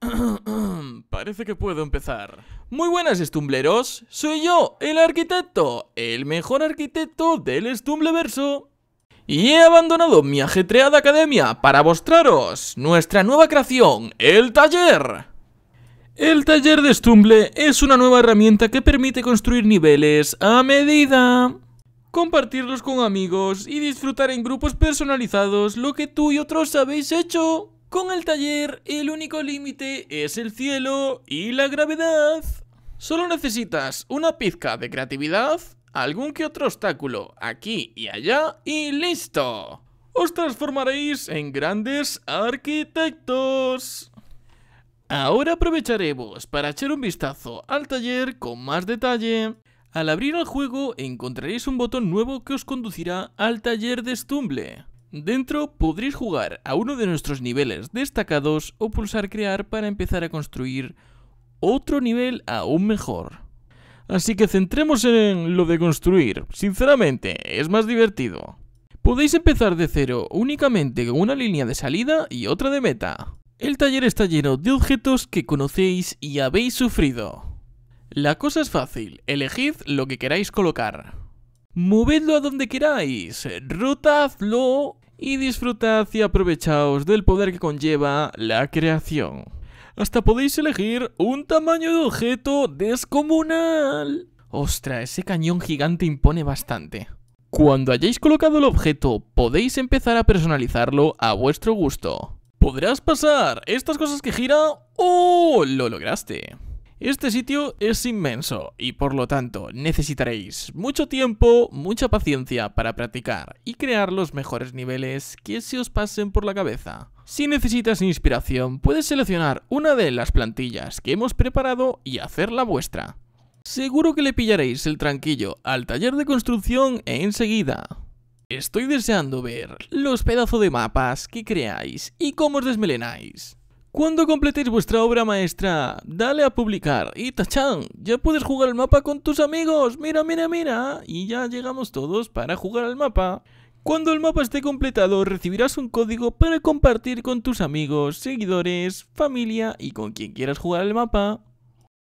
Parece que puedo empezar. Muy buenas, estumbleros. Soy yo, el arquitecto, el mejor arquitecto del estumbleverso, Y he abandonado mi ajetreada academia para mostraros nuestra nueva creación, el taller. El taller de Stumble es una nueva herramienta que permite construir niveles a medida compartirlos con amigos y disfrutar en grupos personalizados lo que tú y otros habéis hecho. Con el taller, el único límite es el cielo y la gravedad. Solo necesitas una pizca de creatividad, algún que otro obstáculo aquí y allá y ¡listo! Os transformaréis en grandes arquitectos. Ahora aprovecharemos para echar un vistazo al taller con más detalle. Al abrir el juego encontraréis un botón nuevo que os conducirá al taller de Stumble. Dentro podréis jugar a uno de nuestros niveles destacados o pulsar crear para empezar a construir otro nivel aún mejor. Así que centremos en lo de construir, sinceramente, es más divertido. Podéis empezar de cero únicamente con una línea de salida y otra de meta. El taller está lleno de objetos que conocéis y habéis sufrido. La cosa es fácil, elegid lo que queráis colocar movedlo a donde queráis, rotadlo y disfrutad y aprovechaos del poder que conlleva la creación. Hasta podéis elegir un tamaño de objeto descomunal. Ostra, ese cañón gigante impone bastante. Cuando hayáis colocado el objeto, podéis empezar a personalizarlo a vuestro gusto. Podrás pasar estas cosas que gira... o Lo lograste. Este sitio es inmenso y por lo tanto necesitaréis mucho tiempo, mucha paciencia para practicar y crear los mejores niveles que se os pasen por la cabeza. Si necesitas inspiración, puedes seleccionar una de las plantillas que hemos preparado y hacer la vuestra. Seguro que le pillaréis el tranquillo al taller de construcción enseguida. Estoy deseando ver los pedazos de mapas que creáis y cómo os desmelenáis. Cuando completéis vuestra obra maestra, dale a publicar y tachan, ya puedes jugar el mapa con tus amigos, mira, mira, mira, y ya llegamos todos para jugar al mapa. Cuando el mapa esté completado, recibirás un código para compartir con tus amigos, seguidores, familia y con quien quieras jugar el mapa.